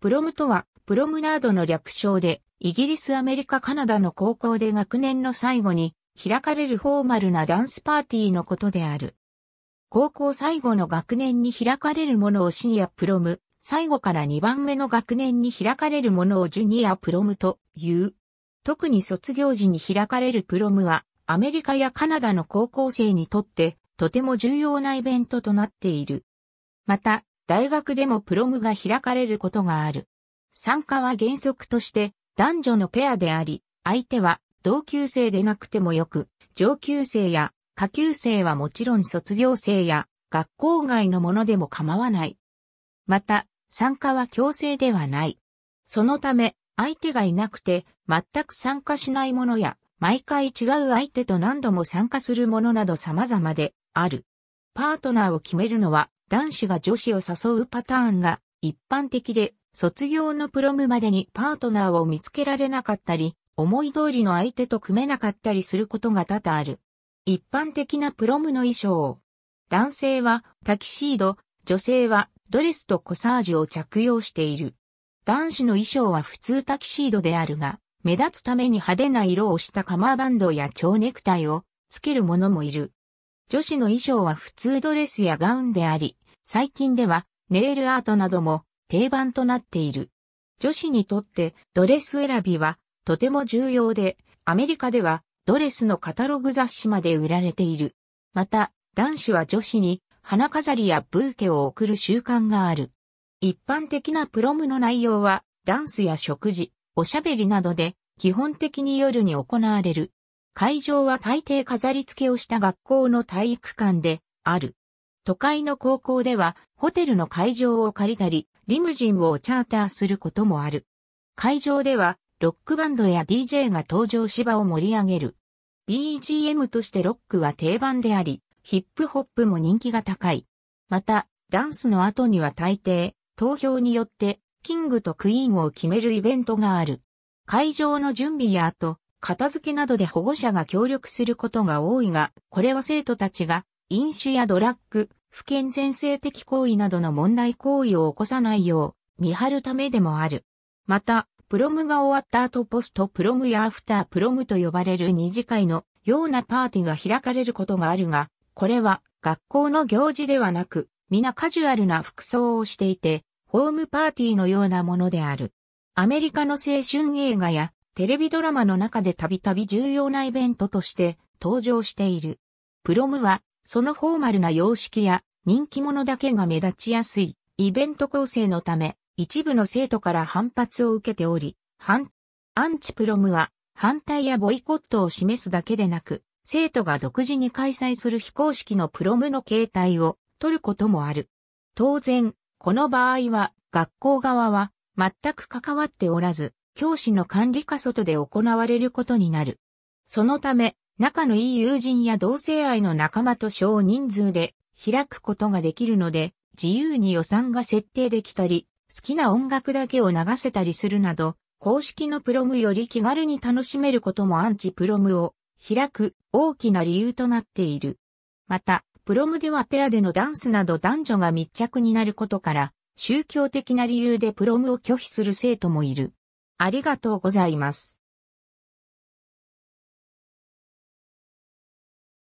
プロムとは、プロムナードの略称で、イギリス、アメリカ、カナダの高校で学年の最後に開かれるフォーマルなダンスパーティーのことである。高校最後の学年に開かれるものをシニアプロム、最後から2番目の学年に開かれるものをジュニアプロムという。特に卒業時に開かれるプロムは、アメリカやカナダの高校生にとって、とても重要なイベントとなっている。また、大学でもプロムが開かれることがある。参加は原則として男女のペアであり、相手は同級生でなくてもよく、上級生や下級生はもちろん卒業生や学校外のものでも構わない。また、参加は強制ではない。そのため、相手がいなくて全く参加しないものや、毎回違う相手と何度も参加するものなど様々である。パートナーを決めるのは男子が女子を誘うパターンが一般的で、卒業のプロムまでにパートナーを見つけられなかったり、思い通りの相手と組めなかったりすることが多々ある。一般的なプロムの衣装。男性はタキシード、女性はドレスとコサージュを着用している。男子の衣装は普通タキシードであるが、目立つために派手な色をしたカマーバンドや蝶ネクタイをつける者もいる。女子の衣装は普通ドレスやガウンであり、最近ではネイルアートなども定番となっている。女子にとってドレス選びはとても重要で、アメリカではドレスのカタログ雑誌まで売られている。また、男子は女子に花飾りやブーケを贈る習慣がある。一般的なプロムの内容は、ダンスや食事、おしゃべりなどで、基本的に夜に行われる。会場は大抵飾り付けをした学校の体育館で、ある。都会の高校ではホテルの会場を借りたり、リムジンをチャーターすることもある。会場ではロックバンドや DJ が登場芝を盛り上げる。BGM としてロックは定番であり、ヒップホップも人気が高い。また、ダンスの後には大抵、投票によって、キングとクイーンを決めるイベントがある。会場の準備や後、片付けなどで保護者が協力することが多いが、これは生徒たちが、飲酒やドラッグ、不健全性的行為などの問題行為を起こさないよう見張るためでもある。また、プロムが終わった後ポストプロムやアフタープロムと呼ばれる二次会のようなパーティーが開かれることがあるが、これは学校の行事ではなく、皆カジュアルな服装をしていて、ホームパーティーのようなものである。アメリカの青春映画やテレビドラマの中でたびたび重要なイベントとして登場している。プロムはそのフォーマルな様式や人気者だけが目立ちやすいイベント構成のため、一部の生徒から反発を受けており、反、アンチプロムは反対やボイコットを示すだけでなく、生徒が独自に開催する非公式のプロムの形態を取ることもある。当然、この場合は学校側は全く関わっておらず、教師の管理下外で行われることになる。そのため、仲のいい友人や同性愛の仲間と少人数で開くことができるので、自由に予算が設定できたり、好きな音楽だけを流せたりするなど、公式のプロムより気軽に楽しめることもアンチプロムを開く大きな理由となっている。また、プロムではペアでのダンスなど男女が密着になることから、宗教的な理由でプロムを拒否する生徒もいる。ありがとうございます。